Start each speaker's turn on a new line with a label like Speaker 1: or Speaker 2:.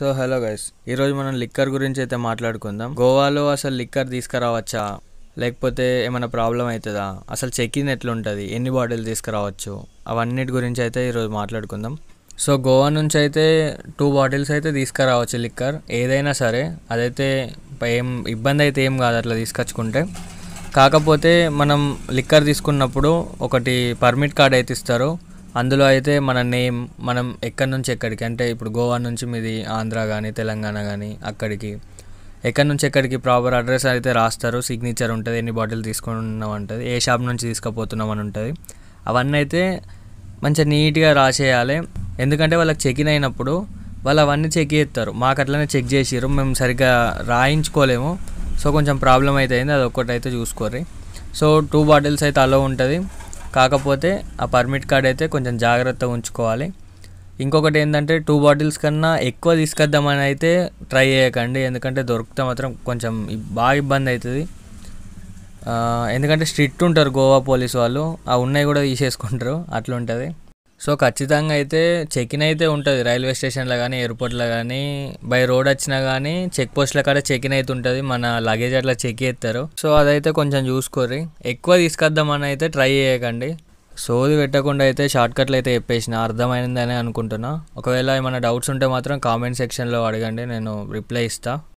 Speaker 1: so hello guys ఈరోజు మనం liquor గురించి అయితే మాట్లాడుకుందాం గోవాలో అసలు లిక్కర్ తీసుకురావచ్చా లేకపోతే ఏమైనా ప్రాబ్లం అవుతుందా అసలు ఎట్లా ఎట్లుంటుంది ఎన్ని బాటిల్ తీసుకురావచ్చు అవన్నిటి గురించి అయితే ఈరోజు మాట్లాడుకుందాం సో గోవా నుంచి అయితే టూ బాటిల్స్ అయితే తీసుకురావచ్చు లిక్కర్ ఏదైనా సరే అదైతే ఏం ఇబ్బంది అయితే ఏం కాదు అట్లా తీసుకొచ్చుకుంటే కాకపోతే మనం లిక్కర్ తీసుకున్నప్పుడు ఒకటి పర్మిట్ కార్డ్ అయితే ఇస్తారు అందులో అయితే మన నేమ్ మనం ఎక్కడి నుంచి ఎక్కడికి అంటే ఇప్పుడు గోవా నుంచి మీది ఆంధ్ర కానీ తెలంగాణ కానీ అక్కడికి ఎక్కడి నుంచి ఎక్కడికి ప్రాపర్ అడ్రస్ అయితే రాస్తారు సిగ్నేచర్ ఉంటుంది ఎన్ని బాటిల్ తీసుకున్నాం ఉంటుంది ఏ షాప్ నుంచి తీసుకుపోతున్నాం అని ఉంటుంది అవన్నీ అయితే మంచిగా నీట్గా రాసేయాలి ఎందుకంటే వాళ్ళకి చెక్ ఇన్ అయినప్పుడు వాళ్ళు అవన్నీ చెక్ చేస్తారు మాకు అట్లనే చెక్ చేసారు మేము సరిగ్గా రాయించుకోలేము సో కొంచెం ప్రాబ్లం అయితే అయింది అది ఒక్కటైతే చూసుకోర్రి సో టూ బాటిల్స్ అయితే అలో ఉంటుంది కాకపోతే ఆ పర్మిట్ కార్డ్ అయితే కొంచెం జాగ్రత్తగా ఉంచుకోవాలి ఇంకొకటి ఏంటంటే టూ బాటిల్స్ కన్నా ఎక్కువ తీసుకొద్దామని అయితే ట్రై చేయకండి ఎందుకంటే దొరికితే మాత్రం కొంచెం బాగా ఇబ్బంది అవుతుంది ఎందుకంటే స్ట్రిక్ట్ ఉంటారు గోవా పోలీస్ వాళ్ళు ఆ ఉన్నాయి కూడా తీసేసుకుంటారు అట్లా ఉంటుంది సో ఖచ్చితంగా అయితే చెక్ ఇన్ అయితే ఉంటుంది రైల్వే స్టేషన్లో కానీ ఎయిర్పోర్ట్లో కానీ బై రోడ్ వచ్చినా కానీ చెక్ పోస్ట్ల కాడ చెక్ ఇన్ అయితే ఉంటుంది మన లగేజ్ అట్లా చెక్ చేస్తారు సో అదైతే కొంచెం చూసుకోర్రి ఎక్కువ తీసుకొద్దామని అయితే ట్రై చేయకండి సోది పెట్టకుండా అయితే షార్ట్కట్లు అయితే చెప్పేసిన అర్థమైందని అనుకుంటున్నా ఒకవేళ ఏమైనా డౌట్స్ ఉంటే మాత్రం కామెంట్ సెక్షన్లో అడగండి నేను రిప్లై ఇస్తాను